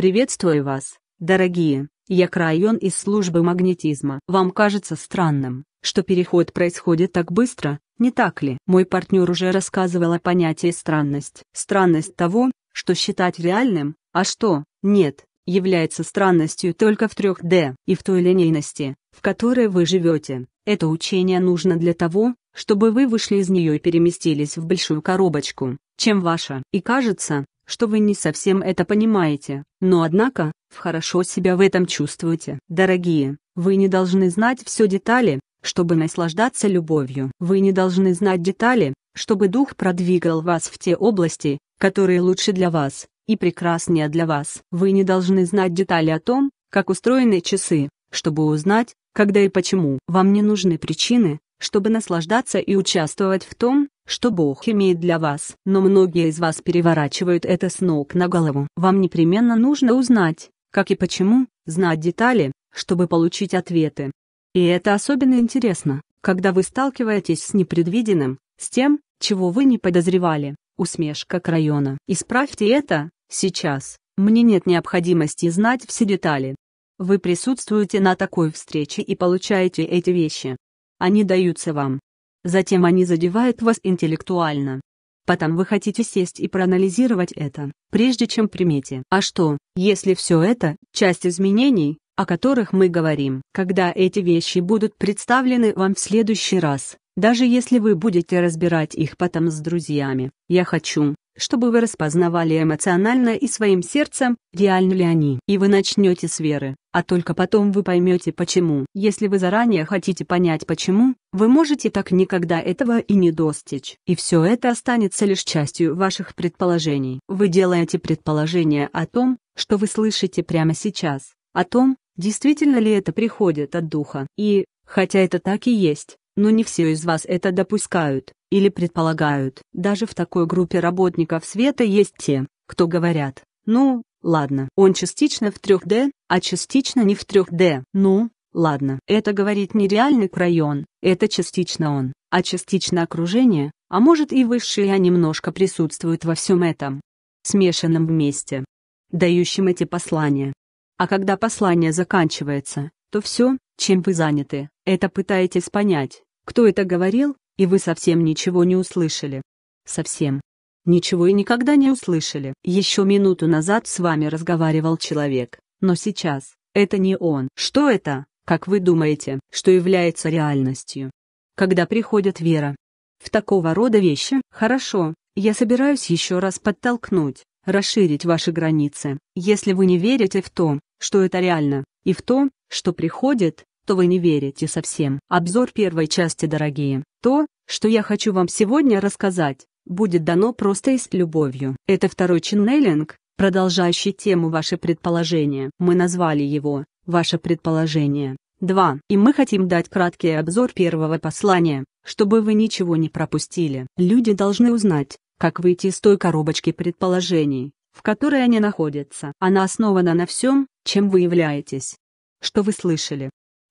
Приветствую вас, дорогие. Я Крайон из службы магнетизма. Вам кажется странным, что переход происходит так быстро, не так ли? Мой партнер уже рассказывал о понятии странность. Странность того, что считать реальным, а что нет, является странностью только в 3D и в той линейности, в которой вы живете. Это учение нужно для того, чтобы вы вышли из нее и переместились в большую коробочку, чем ваша. И кажется, что вы не совсем это понимаете, но однако, хорошо себя в этом чувствуете. Дорогие, вы не должны знать все детали, чтобы наслаждаться любовью. Вы не должны знать детали, чтобы дух продвигал вас в те области, которые лучше для вас и прекраснее для вас. Вы не должны знать детали о том, как устроены часы, чтобы узнать, когда и почему. Вам не нужны причины, чтобы наслаждаться и участвовать в том, что Бог имеет для вас. Но многие из вас переворачивают это с ног на голову. Вам непременно нужно узнать, как и почему, знать детали, чтобы получить ответы. И это особенно интересно, когда вы сталкиваетесь с непредвиденным, с тем, чего вы не подозревали. Усмешка к района. Исправьте это, сейчас. Мне нет необходимости знать все детали. Вы присутствуете на такой встрече и получаете эти вещи они даются вам. Затем они задевают вас интеллектуально. Потом вы хотите сесть и проанализировать это, прежде чем примете. А что, если все это – часть изменений, о которых мы говорим? Когда эти вещи будут представлены вам в следующий раз, даже если вы будете разбирать их потом с друзьями, я хочу, чтобы вы распознавали эмоционально и своим сердцем, реальны ли они. И вы начнете с веры, а только потом вы поймете почему. Если вы заранее хотите понять почему, вы можете так никогда этого и не достичь. И все это останется лишь частью ваших предположений. Вы делаете предположение о том, что вы слышите прямо сейчас, о том, действительно ли это приходит от духа. И, хотя это так и есть, но не все из вас это допускают или предполагают. Даже в такой группе работников света есть те, кто говорят, ну, ладно, он частично в 3D, а частично не в 3D. Ну, ладно, это говорит нереальный район, это частично он, а частично окружение, а может и высшие я а немножко присутствуют во всем этом смешанном вместе, дающем эти послания. А когда послание заканчивается, то все, чем вы заняты, это пытаетесь понять, кто это говорил, и вы совсем ничего не услышали. Совсем. Ничего и никогда не услышали. Еще минуту назад с вами разговаривал человек, но сейчас, это не он. Что это, как вы думаете, что является реальностью? Когда приходит вера. В такого рода вещи, хорошо, я собираюсь еще раз подтолкнуть, расширить ваши границы. Если вы не верите в то, что это реально, и в то, что приходит, что вы не верите совсем. Обзор первой части, дорогие. То, что я хочу вам сегодня рассказать, будет дано просто и с любовью. Это второй ченнелинг, продолжающий тему «Ваше предположения. Мы назвали его «Ваше предположение». 2. И мы хотим дать краткий обзор первого послания, чтобы вы ничего не пропустили. Люди должны узнать, как выйти из той коробочки предположений, в которой они находятся. Она основана на всем, чем вы являетесь. Что вы слышали,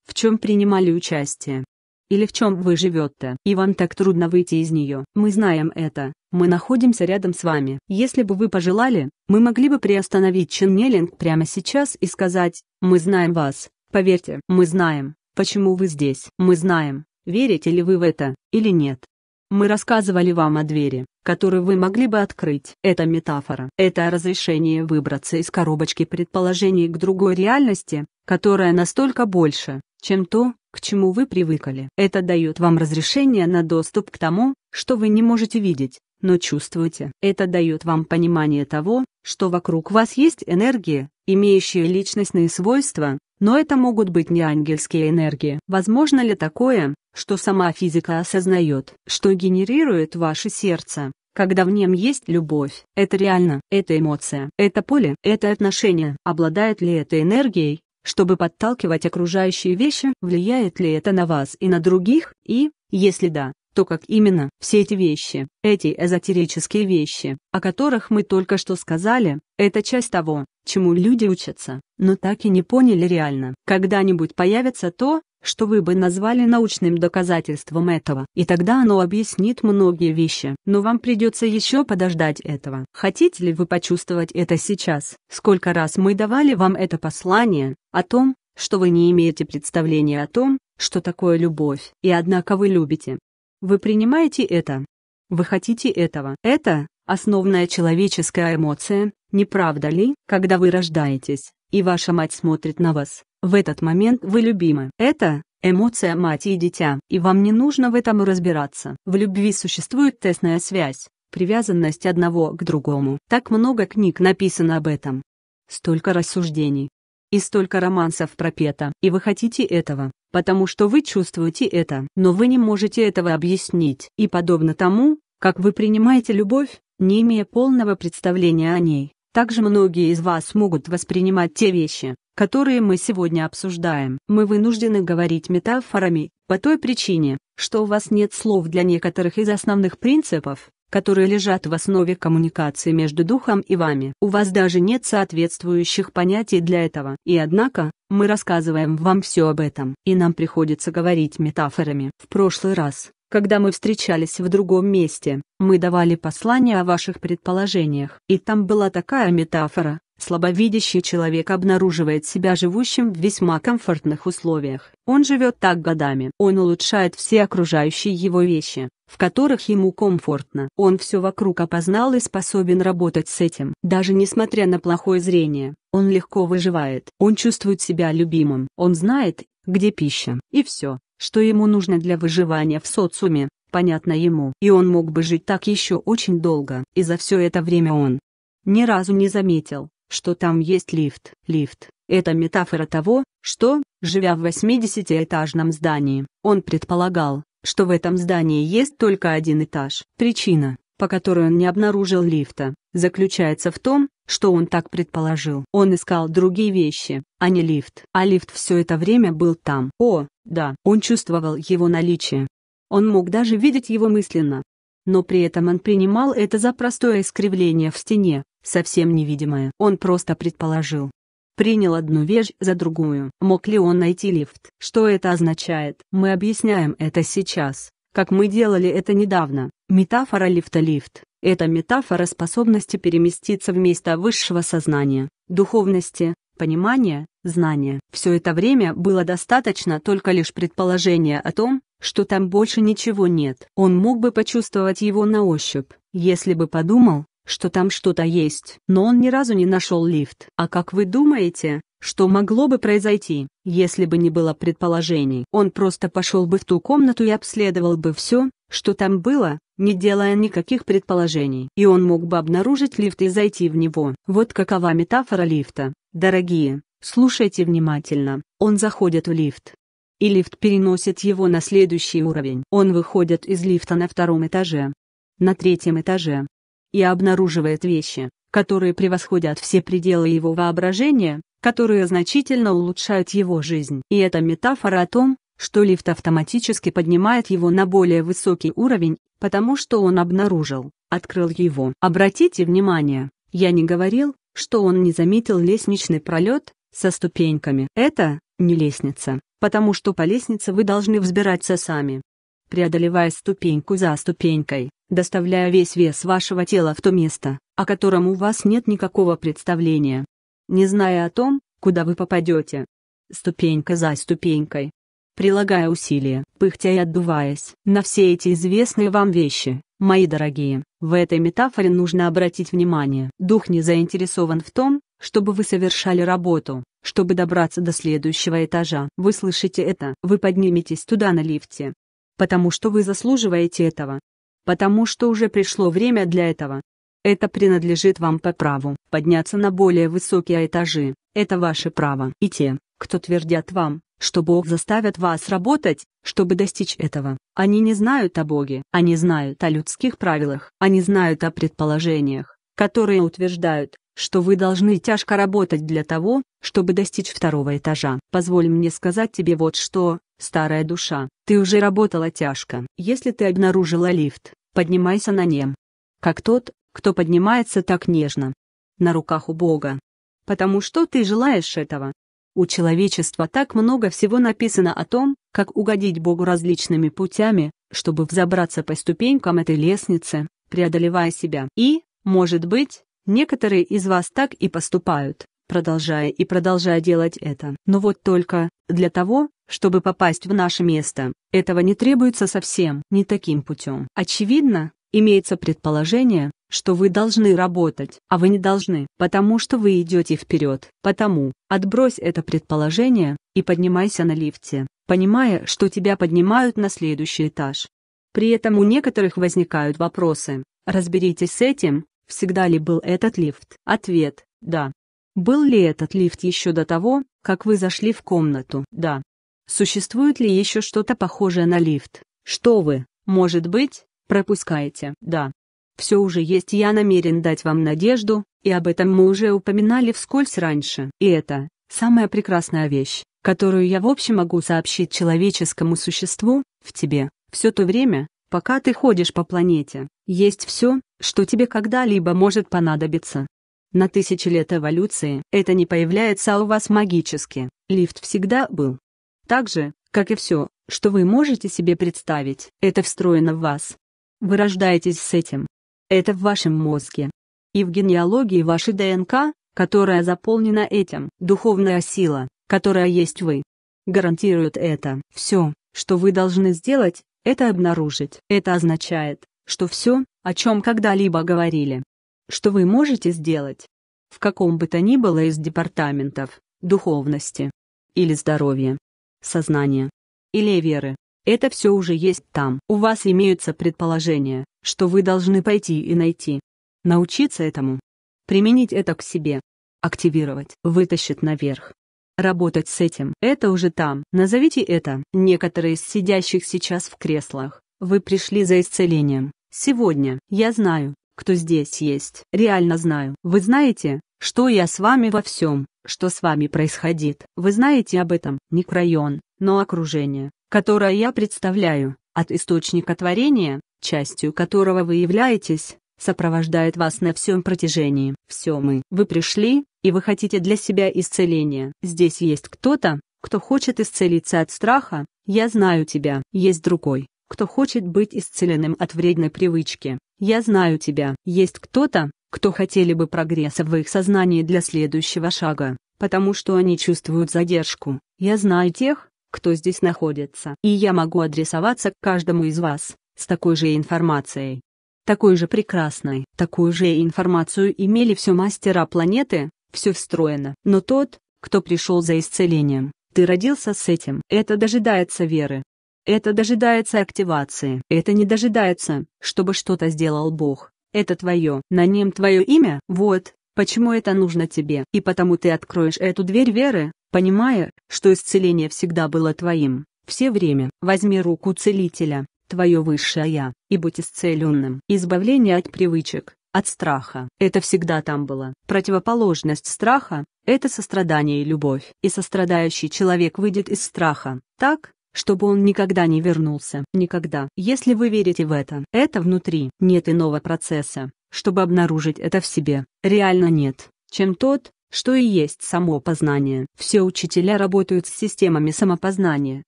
в чем принимали участие. Или в чем вы живете, и вам так трудно выйти из нее. Мы знаем это, мы находимся рядом с вами. Если бы вы пожелали, мы могли бы приостановить ченнелинг прямо сейчас и сказать, мы знаем вас, поверьте, мы знаем, почему вы здесь. Мы знаем, верите ли вы в это, или нет. Мы рассказывали вам о двери, которую вы могли бы открыть. Это метафора. Это разрешение выбраться из коробочки предположений к другой реальности, которая настолько больше, чем то, к чему вы привыкли. Это дает вам разрешение на доступ к тому, что вы не можете видеть, но чувствуете. Это дает вам понимание того, что вокруг вас есть энергии, имеющие личностные свойства, но это могут быть не ангельские энергии. Возможно ли такое, что сама физика осознает, что генерирует ваше сердце, когда в нем есть любовь? Это реально, это эмоция, это поле, это отношение. Обладает ли это энергией, чтобы подталкивать окружающие вещи, влияет ли это на вас и на других, и, если да, то как именно все эти вещи, эти эзотерические вещи, о которых мы только что сказали, это часть того, чему люди учатся, но так и не поняли реально. Когда-нибудь появится то, что вы бы назвали научным доказательством этого, и тогда оно объяснит многие вещи, но вам придется еще подождать этого. Хотите ли вы почувствовать это сейчас? Сколько раз мы давали вам это послание о том, что вы не имеете представления о том, что такое любовь, и однако вы любите. Вы принимаете это. Вы хотите этого. Это основная человеческая эмоция, не правда ли, когда вы рождаетесь, и ваша мать смотрит на вас, в этот момент вы любимы. Это эмоция мать и дитя, и вам не нужно в этом разбираться. В любви существует тесная связь, привязанность одного к другому. Так много книг написано об этом. Столько рассуждений. И столько романсов пропета. И вы хотите этого, потому что вы чувствуете это, но вы не можете этого объяснить. И подобно тому, как вы принимаете любовь, не имея полного представления о ней, также многие из вас могут воспринимать те вещи, которые мы сегодня обсуждаем. Мы вынуждены говорить метафорами, по той причине, что у вас нет слов для некоторых из основных принципов, которые лежат в основе коммуникации между духом и вами. У вас даже нет соответствующих понятий для этого. И однако, мы рассказываем вам все об этом. И нам приходится говорить метафорами. В прошлый раз, когда мы встречались в другом месте, мы давали послание о ваших предположениях. И там была такая метафора, Слабовидящий человек обнаруживает себя живущим в весьма комфортных условиях. Он живет так годами. Он улучшает все окружающие его вещи, в которых ему комфортно. Он все вокруг опознал и способен работать с этим. Даже несмотря на плохое зрение, он легко выживает. Он чувствует себя любимым. Он знает, где пища, и все, что ему нужно для выживания в социуме, понятно ему. И он мог бы жить так еще очень долго. И за все это время он ни разу не заметил, что там есть лифт. Лифт – это метафора того, что, живя в 80-этажном здании, он предполагал, что в этом здании есть только один этаж. Причина, по которой он не обнаружил лифта, заключается в том, что он так предположил. Он искал другие вещи, а не лифт. А лифт все это время был там. О, да, он чувствовал его наличие. Он мог даже видеть его мысленно. Но при этом он принимал это за простое искривление в стене, совсем невидимая. Он просто предположил. Принял одну вещь за другую. Мог ли он найти лифт? Что это означает? Мы объясняем это сейчас, как мы делали это недавно. Метафора лифта-лифт – это метафора способности переместиться в место высшего сознания, духовности, понимания, знания. Все это время было достаточно только лишь предположения о том, что там больше ничего нет. Он мог бы почувствовать его на ощупь, если бы подумал, что там что-то есть. Но он ни разу не нашел лифт. А как вы думаете, что могло бы произойти, если бы не было предположений? Он просто пошел бы в ту комнату и обследовал бы все, что там было, не делая никаких предположений. И он мог бы обнаружить лифт и зайти в него. Вот какова метафора лифта. Дорогие, слушайте внимательно. Он заходит в лифт. И лифт переносит его на следующий уровень. Он выходит из лифта на втором этаже. На третьем этаже и обнаруживает вещи, которые превосходят все пределы его воображения, которые значительно улучшают его жизнь. И это метафора о том, что лифт автоматически поднимает его на более высокий уровень, потому что он обнаружил, открыл его. Обратите внимание, я не говорил, что он не заметил лестничный пролет со ступеньками. Это не лестница, потому что по лестнице вы должны взбираться сами преодолевая ступеньку за ступенькой, доставляя весь вес вашего тела в то место, о котором у вас нет никакого представления. Не зная о том, куда вы попадете. Ступенька за ступенькой. Прилагая усилия, пыхтя и отдуваясь на все эти известные вам вещи, мои дорогие, в этой метафоре нужно обратить внимание. Дух не заинтересован в том, чтобы вы совершали работу, чтобы добраться до следующего этажа. Вы слышите это, вы подниметесь туда на лифте, потому что вы заслуживаете этого. Потому что уже пришло время для этого. Это принадлежит вам по праву. Подняться на более высокие этажи – это ваше право. И те, кто твердят вам, что Бог заставит вас работать, чтобы достичь этого. Они не знают о Боге, они знают о людских правилах, они знают о предположениях, которые утверждают, что вы должны тяжко работать для того, чтобы достичь второго этажа. Позволь мне сказать тебе вот что, старая душа, ты уже работала тяжко. Если ты обнаружила лифт, поднимайся на нем. Как тот, кто поднимается так нежно. На руках у Бога. Потому что ты желаешь этого. У человечества так много всего написано о том, как угодить Богу различными путями, чтобы взобраться по ступенькам этой лестницы, преодолевая себя. И, может быть, Некоторые из вас так и поступают, продолжая и продолжая делать это. Но вот только для того, чтобы попасть в наше место, этого не требуется совсем, не таким путем. Очевидно, имеется предположение, что вы должны работать, а вы не должны, потому что вы идете вперед. Потому, отбрось это предположение и поднимайся на лифте, понимая, что тебя поднимают на следующий этаж. При этом у некоторых возникают вопросы. Разберитесь с этим, Всегда ли был этот лифт? Ответ – да. Был ли этот лифт еще до того, как вы зашли в комнату? Да. Существует ли еще что-то похожее на лифт? Что вы, может быть, пропускаете? Да. Все уже есть, я намерен дать вам надежду, и об этом мы уже упоминали вскользь раньше. И это самая прекрасная вещь, которую я вообще могу сообщить человеческому существу, в тебе. Все то время, пока ты ходишь по планете, есть все, что тебе когда-либо может понадобиться. На тысячи лет эволюции это не появляется а у вас магически, лифт всегда был. Так же, как и все, что вы можете себе представить, это встроено в вас. Вы рождаетесь с этим. Это в вашем мозге. И в генеалогии вашей ДНК, которая заполнена этим, духовная сила, которая есть вы, гарантирует это. Все, что вы должны сделать, это обнаружить. Это означает, что все, о чем когда-либо говорили. Что вы можете сделать? В каком бы то ни было из департаментов духовности или здоровья, сознания или веры. Это все уже есть там. У вас имеются предположения, что вы должны пойти и найти. Научиться этому. Применить это к себе. Активировать. Вытащить наверх. Работать с этим. Это уже там. Назовите это. Некоторые из сидящих сейчас в креслах. Вы пришли за исцелением. Сегодня я знаю, кто здесь есть. Реально знаю. Вы знаете, что я с вами во всем, что с вами происходит. Вы знаете об этом. Не район, но окружение, которое я представляю, от источника творения, частью которого вы являетесь, сопровождает вас на всем протяжении. Все мы. Вы пришли, и вы хотите для себя исцеления. Здесь есть кто-то, кто хочет исцелиться от страха, я знаю тебя. Есть другой, кто хочет быть исцеленным от вредной привычки. Я знаю тебя. Есть кто-то, кто хотели бы прогресса в их сознании для следующего шага, потому что они чувствуют задержку. Я знаю тех, кто здесь находится. И я могу адресоваться к каждому из вас с такой же информацией. Такой же прекрасной. Такую же информацию имели все мастера планеты, все встроено. Но тот, кто пришел за исцелением, ты родился с этим. Это дожидается веры. Это дожидается активации. Это не дожидается, чтобы что-то сделал Бог. Это твое. На нем твое имя. Вот, почему это нужно тебе. И потому ты откроешь эту дверь веры, понимая, что исцеление всегда было твоим. Все время. Возьми руку целителя, твое высшее «Я», и будь исцеленным. Избавление от привычек, от страха. Это всегда там было. Противоположность страха – это сострадание и любовь. И сострадающий человек выйдет из страха. Так, чтобы он никогда не вернулся. Никогда. Если вы верите в это, это внутри. Нет иного процесса, чтобы обнаружить это в себе. Реально нет, чем тот, что и есть само познание. Все учителя работают с системами самопознания,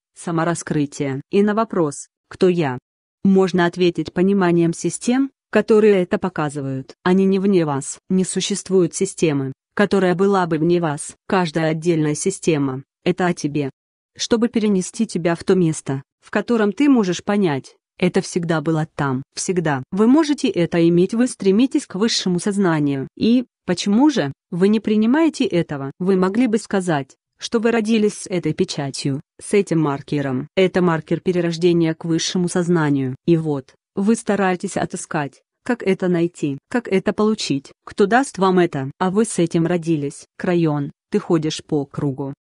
самораскрытия. И на вопрос «Кто я?» можно ответить пониманием систем, которые это показывают. Они не вне вас. Не существует системы, которая была бы вне вас. Каждая отдельная система – это о тебе чтобы перенести тебя в то место, в котором ты можешь понять, это всегда было там, всегда. Вы можете это иметь, вы стремитесь к высшему сознанию. И, почему же, вы не принимаете этого? Вы могли бы сказать, что вы родились с этой печатью, с этим маркером. Это маркер перерождения к высшему сознанию. И вот, вы стараетесь отыскать, как это найти, как это получить, кто даст вам это. А вы с этим родились. Крайон, ты ходишь по кругу.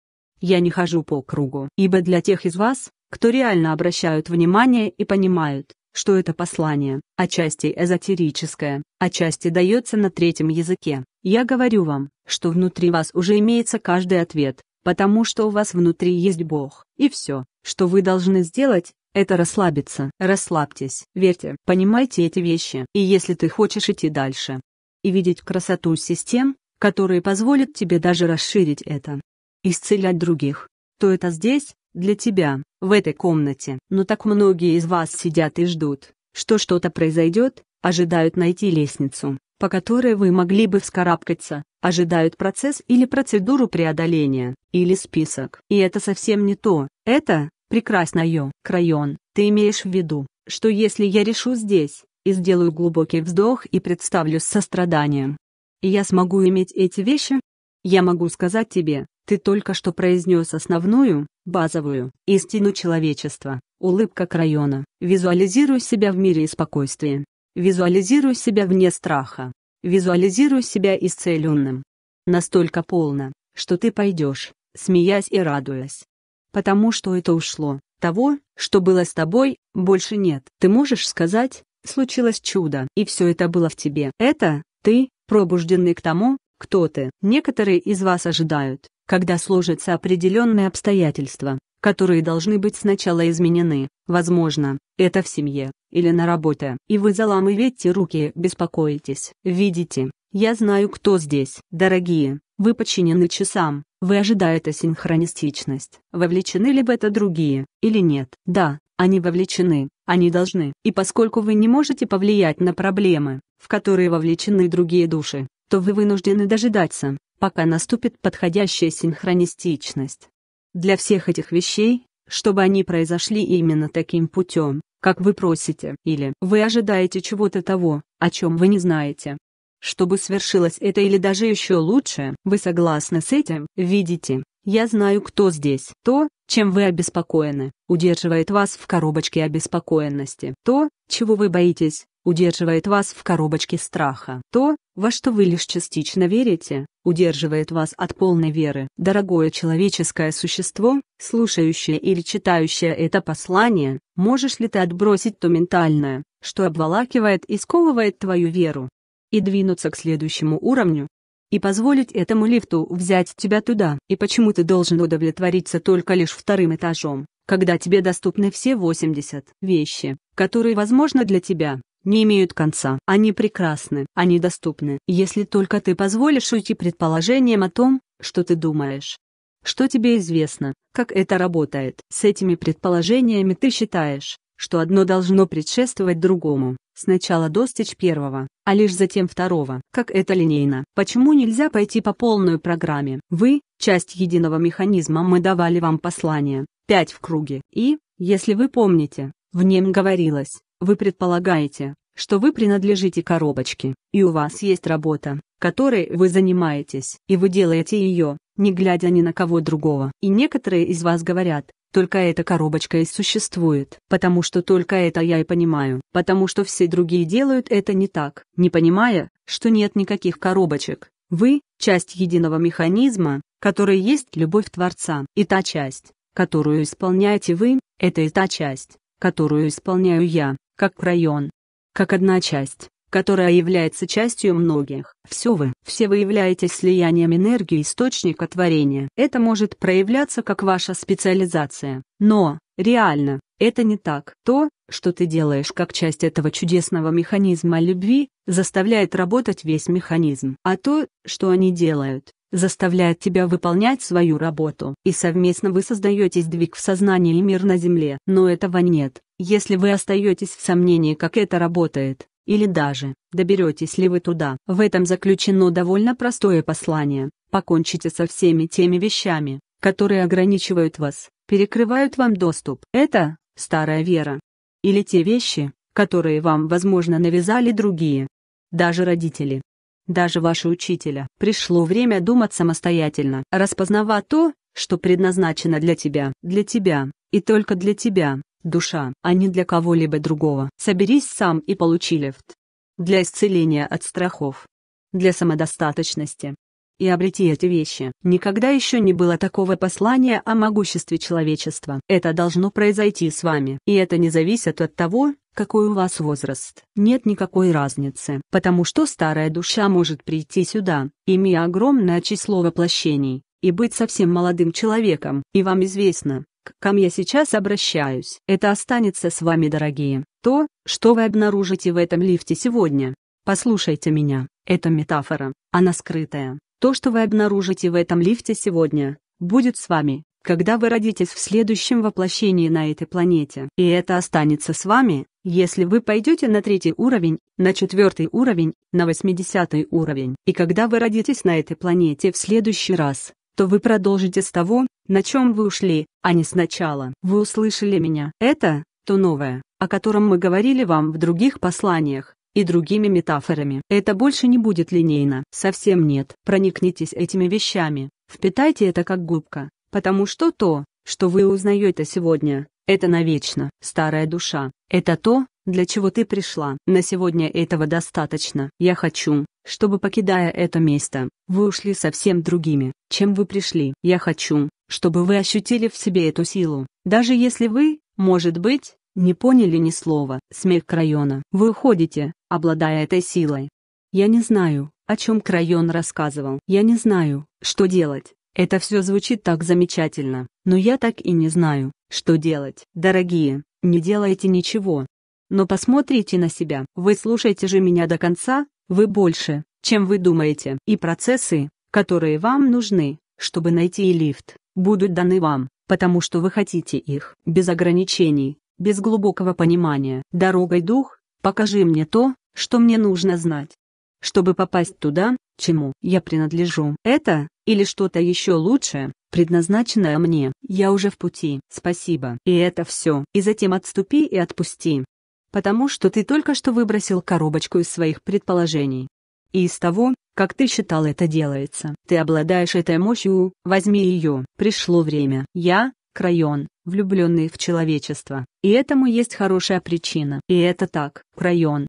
Я не хожу по кругу, ибо для тех из вас, кто реально обращают внимание и понимают, что это послание, отчасти эзотерическое, отчасти дается на третьем языке. Я говорю вам, что внутри вас уже имеется каждый ответ, потому что у вас внутри есть Бог, и все, что вы должны сделать, это расслабиться. Расслабьтесь, верьте, понимайте эти вещи. И если ты хочешь идти дальше и видеть красоту систем, которые позволят тебе даже расширить это, исцелять других, то это здесь, для тебя, в этой комнате. Но так многие из вас сидят и ждут, что что-то произойдет, ожидают найти лестницу, по которой вы могли бы вскарабкаться, ожидают процесс или процедуру преодоления, или список. И это совсем не то, это, прекрасно ее. Крайон, ты имеешь в виду, что если я решу здесь, и сделаю глубокий вздох и представлю с состраданием, я смогу иметь эти вещи? Я могу сказать тебе, ты только что произнес основную, базовую, истину человечества. Улыбка к района. Визуализируй себя в мире и спокойствии. Визуализируй себя вне страха. Визуализируй себя исцеленным. Настолько полно, что ты пойдешь, смеясь и радуясь. Потому что это ушло, того, что было с тобой, больше нет. Ты можешь сказать, случилось чудо, и все это было в тебе. Это, ты, пробужденный к тому, кто ты. Некоторые из вас ожидают, когда сложатся определенные обстоятельства, которые должны быть сначала изменены, возможно, это в семье, или на работе, и вы заламываете руки, беспокоитесь. Видите, я знаю кто здесь. Дорогие, вы подчинены часам, вы ожидаете синхронистичность. Вовлечены ли в это другие, или нет? Да, они вовлечены, они должны. И поскольку вы не можете повлиять на проблемы, в которые вовлечены другие души, то вы вынуждены дожидаться, пока наступит подходящая синхронистичность. Для всех этих вещей, чтобы они произошли именно таким путем, как вы просите, или вы ожидаете чего-то того, о чем вы не знаете. Чтобы свершилось это или даже еще лучше, вы согласны с этим, видите, я знаю кто здесь. То, чем вы обеспокоены, удерживает вас в коробочке обеспокоенности. То, чего вы боитесь, удерживает вас в коробочке страха. То, во что вы лишь частично верите, удерживает вас от полной веры. Дорогое человеческое существо, слушающее или читающее это послание, можешь ли ты отбросить то ментальное, что обволакивает и сковывает твою веру, и двинуться к следующему уровню, и позволить этому лифту взять тебя туда. И почему ты должен удовлетвориться только лишь вторым этажом, когда тебе доступны все 80 вещи, которые возможны для тебя? не имеют конца. Они прекрасны, они доступны, если только ты позволишь уйти предположением о том, что ты думаешь. Что тебе известно, как это работает? С этими предположениями ты считаешь, что одно должно предшествовать другому, сначала достичь первого, а лишь затем второго, как это линейно. Почему нельзя пойти по полной программе? Вы – часть единого механизма, мы давали вам послание, пять в круге, и, если вы помните, в нем говорилось, вы предполагаете, что вы принадлежите коробочке, и у вас есть работа, которой вы занимаетесь, и вы делаете ее, не глядя ни на кого другого. И некоторые из вас говорят, только эта коробочка и существует, потому что только это я и понимаю, потому что все другие делают это не так, не понимая, что нет никаких коробочек. Вы – часть единого механизма, который есть любовь Творца, и та часть, которую исполняете вы, это и та часть, которую исполняю я, как район, как одна часть, которая является частью многих. Все вы, все вы являетесь слиянием энергии источника творения. Это может проявляться как ваша специализация, но, реально, это не так. То, что ты делаешь как часть этого чудесного механизма любви, заставляет работать весь механизм. А то, что они делают, заставляет тебя выполнять свою работу. И совместно вы создаете сдвиг в сознании и мир на Земле. Но этого нет, если вы остаетесь в сомнении, как это работает, или даже, доберетесь ли вы туда, в этом заключено довольно простое послание. Покончите со всеми теми вещами, которые ограничивают вас, перекрывают вам доступ. Это старая вера. Или те вещи, которые вам, возможно, навязали другие. Даже родители. Даже ваши учителя. Пришло время думать самостоятельно, распознавать то, что предназначено для тебя, для тебя, и только для тебя душа, а не для кого-либо другого. Соберись сам и получи лифт. Для исцеления от страхов. Для самодостаточности. И обрети эти вещи. Никогда еще не было такого послания о могуществе человечества. Это должно произойти с вами. И это не зависит от того, какой у вас возраст. Нет никакой разницы, потому что старая душа может прийти сюда, имея огромное число воплощений, и быть совсем молодым человеком. И вам известно, к ком я сейчас обращаюсь. Это останется с вами, дорогие. То, что вы обнаружите в этом лифте сегодня. Послушайте меня, это метафора, она скрытая. То, что вы обнаружите в этом лифте сегодня, будет с вами, когда вы родитесь в следующем воплощении на этой планете. И это останется с вами, если вы пойдете на третий уровень, на четвертый уровень, на восьмидесятый уровень. И когда вы родитесь на этой планете в следующий раз, то вы продолжите с того, на чем вы ушли, а не сначала. Вы услышали меня. Это то новое, о котором мы говорили вам в других посланиях и другими метафорами. Это больше не будет линейно. Совсем нет. Проникнитесь этими вещами, впитайте это как губка, потому что то, что вы узнаете сегодня, это навечно. Старая душа – это то, для чего ты пришла. На сегодня этого достаточно. Я хочу, чтобы, покидая это место, вы ушли совсем другими, чем вы пришли. Я хочу, чтобы вы ощутили в себе эту силу, даже если вы, может быть, не поняли ни слова. Смех Крайона. Вы уходите, обладая этой силой. Я не знаю, о чем Крайон рассказывал. Я не знаю, что делать. Это все звучит так замечательно, но я так и не знаю, что делать. Дорогие, не делайте ничего, но посмотрите на себя, вы слушаете же меня до конца, вы больше, чем вы думаете, и процессы, которые вам нужны, чтобы найти лифт, будут даны вам, потому что вы хотите их, без ограничений, без глубокого понимания. Дорогой дух, покажи мне то, что мне нужно знать, чтобы попасть туда, чему я принадлежу. Это, или что-то еще лучшее, предназначенное мне. Я уже в пути. Спасибо. И это все. И затем отступи и отпусти потому что ты только что выбросил коробочку из своих предположений. И из того, как ты считал это делается, ты обладаешь этой мощью, возьми ее. Пришло время. Я, Крайон, влюбленный в человечество, и этому есть хорошая причина. И это так, Крайон,